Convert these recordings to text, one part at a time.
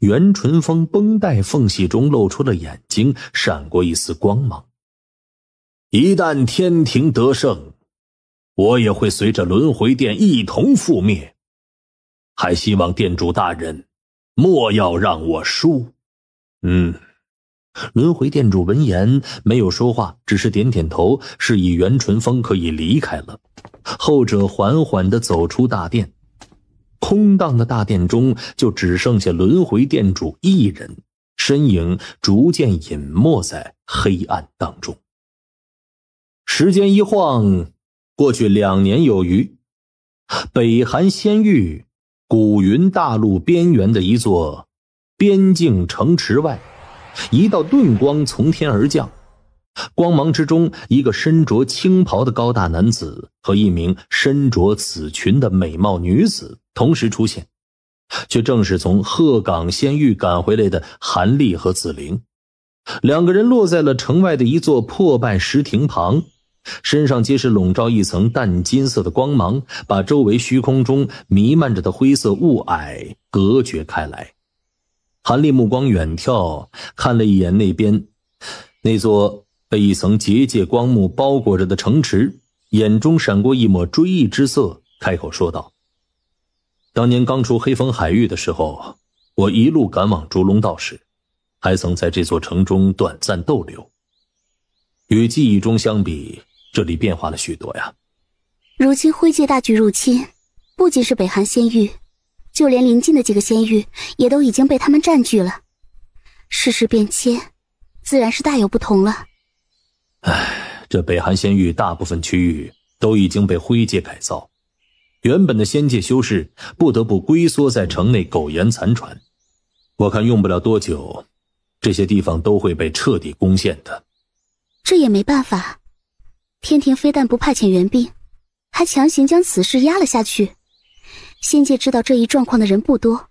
袁淳风绷带缝隙中露出了眼睛，闪过一丝光芒。一旦天庭得胜，我也会随着轮回殿一同覆灭。还希望殿主大人莫要让我输。嗯，轮回殿主闻言没有说话，只是点点头，示意袁淳风可以离开了。后者缓缓的走出大殿。空荡的大殿中，就只剩下轮回殿主一人，身影逐渐隐没在黑暗当中。时间一晃，过去两年有余。北韩仙域、古云大陆边缘的一座边境城池外，一道遁光从天而降。光芒之中，一个身着青袍的高大男子和一名身着紫裙的美貌女子同时出现，却正是从鹤岗仙域赶回来的韩立和紫菱。两个人落在了城外的一座破败石亭旁，身上皆是笼罩一层淡金色的光芒，把周围虚空中弥漫着的灰色雾霭隔绝开来。韩立目光远眺，看了一眼那边那座。被一层结界光幕包裹着的城池，眼中闪过一抹追忆之色，开口说道：“当年刚出黑风海域的时候，我一路赶往烛龙道时，还曾在这座城中短暂逗留。与记忆中相比，这里变化了许多呀。”如今灰界大举入侵，不仅是北韩仙域，就连临近的几个仙域也都已经被他们占据了。世事变迁，自然是大有不同了。唉，这北寒仙域大部分区域都已经被灰界改造，原本的仙界修士不得不龟缩在城内苟延残喘。我看用不了多久，这些地方都会被彻底攻陷的。这也没办法，天庭非但不派遣援兵，还强行将此事压了下去。仙界知道这一状况的人不多，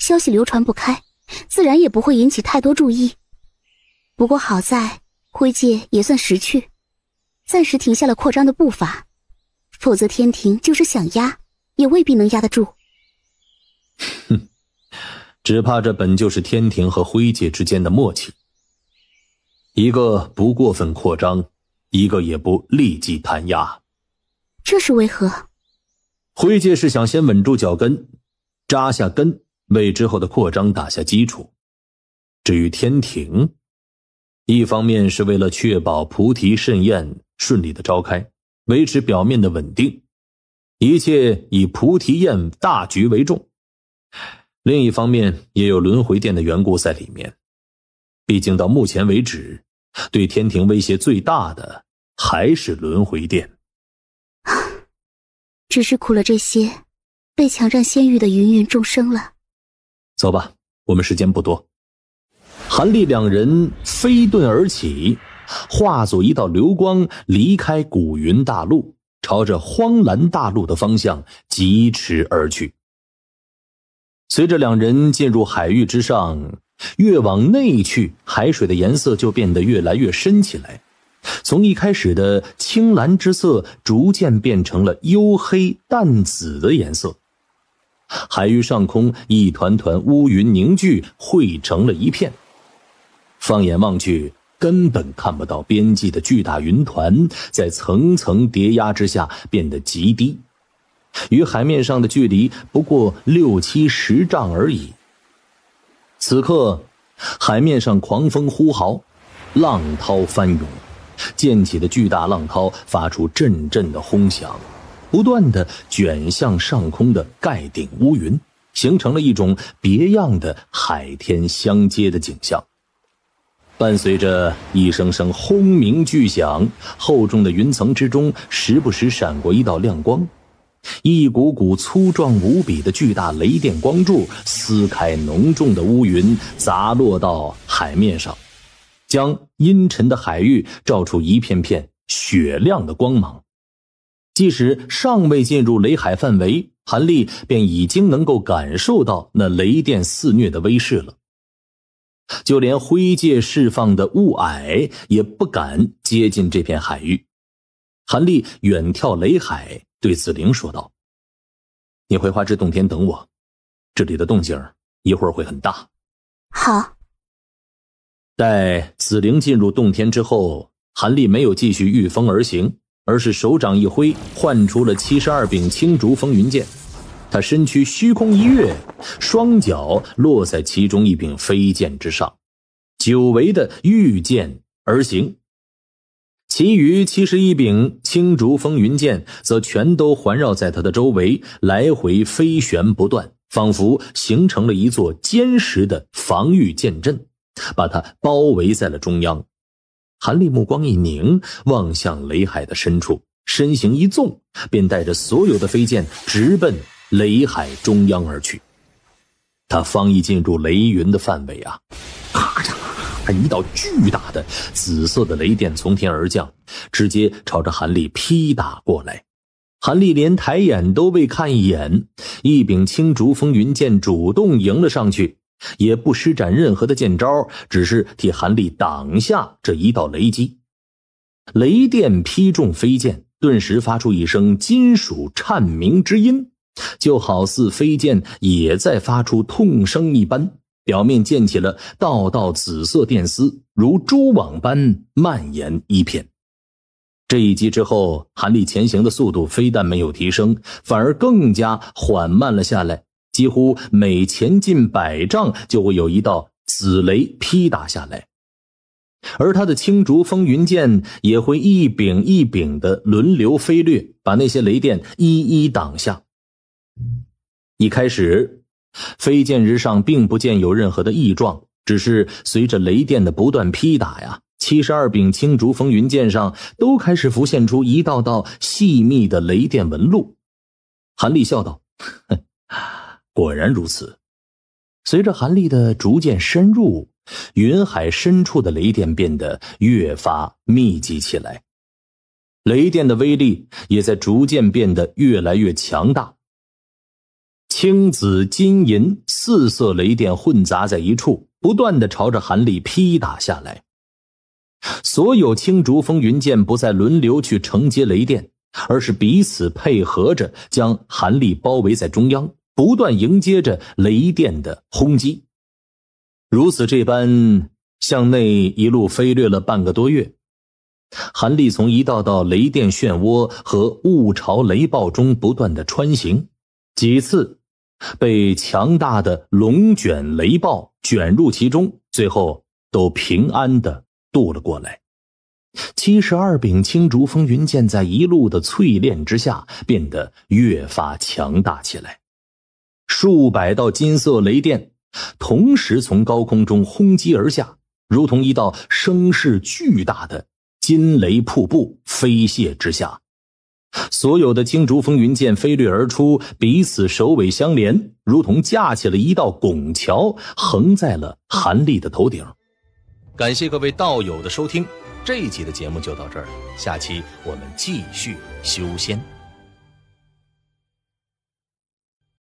消息流传不开，自然也不会引起太多注意。不过好在。灰界也算识趣，暂时停下了扩张的步伐，否则天庭就是想压，也未必能压得住。哼，只怕这本就是天庭和灰界之间的默契，一个不过分扩张，一个也不立即弹压，这是为何？灰界是想先稳住脚跟，扎下根，为之后的扩张打下基础。至于天庭。一方面是为了确保菩提盛宴顺利的召开，维持表面的稳定，一切以菩提宴大局为重；另一方面也有轮回殿的缘故在里面。毕竟到目前为止，对天庭威胁最大的还是轮回殿。只是苦了这些被强占仙域的芸芸众生了。走吧，我们时间不多。韩立两人飞遁而起，化作一道流光离开古云大陆，朝着荒蓝大陆的方向疾驰而去。随着两人进入海域之上，越往内去，海水的颜色就变得越来越深起来，从一开始的青蓝之色，逐渐变成了幽黑淡紫的颜色。海域上空，一团团乌云凝聚，汇成了一片。放眼望去，根本看不到边际的巨大云团，在层层叠压之下变得极低，与海面上的距离不过六七十丈而已。此刻，海面上狂风呼号，浪涛翻涌，溅起的巨大浪涛发出阵阵的轰响，不断的卷向上空的盖顶乌云，形成了一种别样的海天相接的景象。伴随着一声声轰鸣巨响，厚重的云层之中，时不时闪过一道亮光，一股股粗壮无比的巨大雷电光柱撕开浓重的乌云，砸落到海面上，将阴沉的海域照出一片片雪亮的光芒。即使尚未进入雷海范围，韩立便已经能够感受到那雷电肆虐的威势了。就连灰界释放的雾霭也不敢接近这片海域。韩立远眺雷海，对紫菱说道：“你回花之洞天等我，这里的动静一会儿会很大。”好。待紫菱进入洞天之后，韩立没有继续御风而行，而是手掌一挥，唤出了七十二柄青竹风云剑。他身躯虚空一跃，双脚落在其中一柄飞剑之上，久违的御剑而行。其余七十一柄青竹风云剑则全都环绕在他的周围，来回飞旋不断，仿佛形成了一座坚实的防御剑阵，把他包围在了中央。韩立目光一凝，望向雷海的深处，身形一纵，便带着所有的飞剑直奔。雷海中央而去，他方一进入雷云的范围啊，咔嚓！一道巨大的紫色的雷电从天而降，直接朝着韩立劈打过来。韩立连抬眼都未看一眼，一柄青竹风云剑主动迎了上去，也不施展任何的剑招，只是替韩立挡下这一道雷击。雷电劈中飞剑，顿时发出一声金属颤鸣之音。就好似飞剑也在发出痛声一般，表面溅起了道道紫色电丝，如蛛网般蔓延一片。这一击之后，韩立前行的速度非但没有提升，反而更加缓慢了下来，几乎每前进百丈，就会有一道紫雷劈打下来，而他的青竹风云剑也会一柄一柄的轮流飞掠，把那些雷电一一挡下。一开始，飞剑之上并不见有任何的异状，只是随着雷电的不断劈打呀，七十二柄青竹风云剑上都开始浮现出一道道细密的雷电纹路。韩立笑道：“果然如此。”随着韩立的逐渐深入，云海深处的雷电变得越发密集起来，雷电的威力也在逐渐变得越来越强大。青紫金银四色雷电混杂在一处，不断的朝着韩立劈打下来。所有青竹风云剑不再轮流去承接雷电，而是彼此配合着将韩立包围在中央，不断迎接着雷电的轰击。如此这般向内一路飞掠了半个多月，韩立从一道道雷电漩涡和雾潮雷暴中不断的穿行，几次。被强大的龙卷雷暴卷入其中，最后都平安的渡了过来。七十二柄青竹风云剑在一路的淬炼之下，变得越发强大起来。数百道金色雷电同时从高空中轰击而下，如同一道声势巨大的金雷瀑布飞泻之下。所有的青竹风云剑飞掠而出，彼此首尾相连，如同架起了一道拱桥，横在了韩立的头顶。感谢各位道友的收听，这一集的节目就到这儿，下期我们继续修仙。